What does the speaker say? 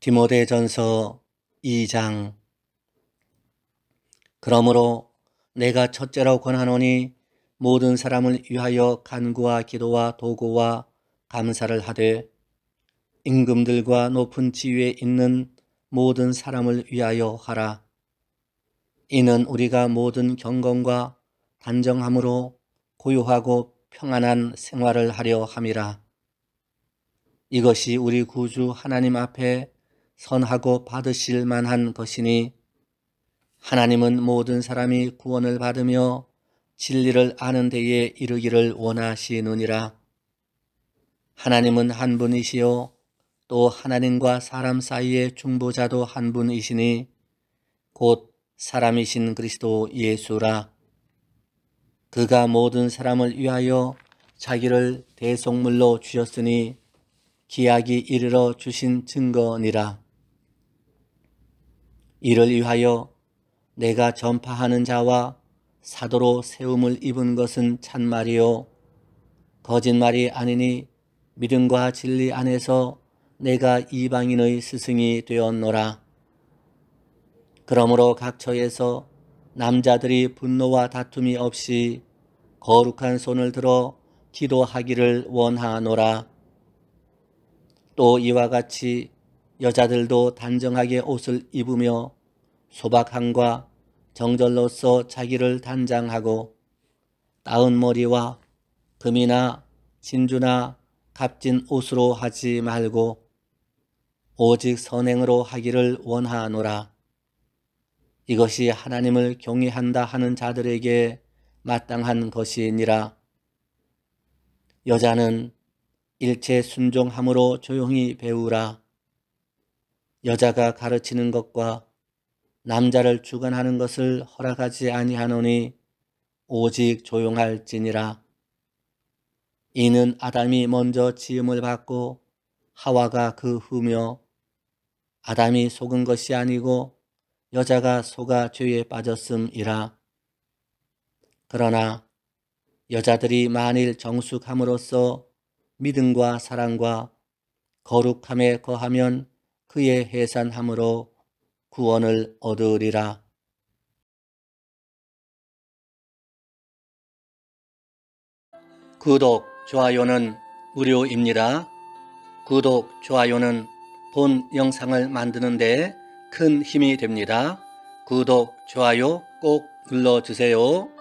디모데전서 2장 그러므로 내가 첫째로 권하노니 모든 사람을 위하여 간구와 기도와 도구와 감사를 하되 임금들과 높은 지위에 있는 모든 사람을 위하여 하라. 이는 우리가 모든 경건과 단정함으로 고요하고 평안한 생활을 하려 함이라. 이것이 우리 구주 하나님 앞에 선하고 받으실 만한 것이니 하나님은 모든 사람이 구원을 받으며 진리를 아는 데에 이르기를 원하시느니라. 하나님은 한 분이시요 또 하나님과 사람 사이의 중보자도 한 분이시니 곧 사람이신 그리스도 예수라. 그가 모든 사람을 위하여 자기를 대속물로 주셨으니 기약이 이르러 주신 증거니라. 이를 위하여 내가 전파하는 자와 사도로 세움을 입은 것은 찬말이요 거짓말이 아니니 믿음과 진리 안에서 내가 이방인의 스승이 되었노라. 그러므로 각 처에서 남자들이 분노와 다툼이 없이 거룩한 손을 들어 기도하기를 원하노라. 또 이와 같이 여자들도 단정하게 옷을 입으며 소박함과 정절로서 자기를 단장하고 따은 머리와 금이나 진주나 값진 옷으로 하지 말고 오직 선행으로 하기를 원하노라. 이것이 하나님을 경외한다 하는 자들에게 마땅한 것이니라. 여자는 일체 순종함으로 조용히 배우라. 여자가 가르치는 것과 남자를 주관하는 것을 허락하지 아니하노니 오직 조용할지니라. 이는 아담이 먼저 지음을 받고 하와가 그 후며 아담이 속은 것이 아니고 여자가 속아 죄에 빠졌음이라. 그러나 여자들이 만일 정숙함으로써 믿음과 사랑과 거룩함에 거하면 그의 해산함으로 구원을 얻으리라. 구독, 좋아요는 무료입니다. 구독, 좋아요는 본 영상을 만드는데 큰 힘이 됩니다. 구독, 좋아요 꼭 눌러주세요.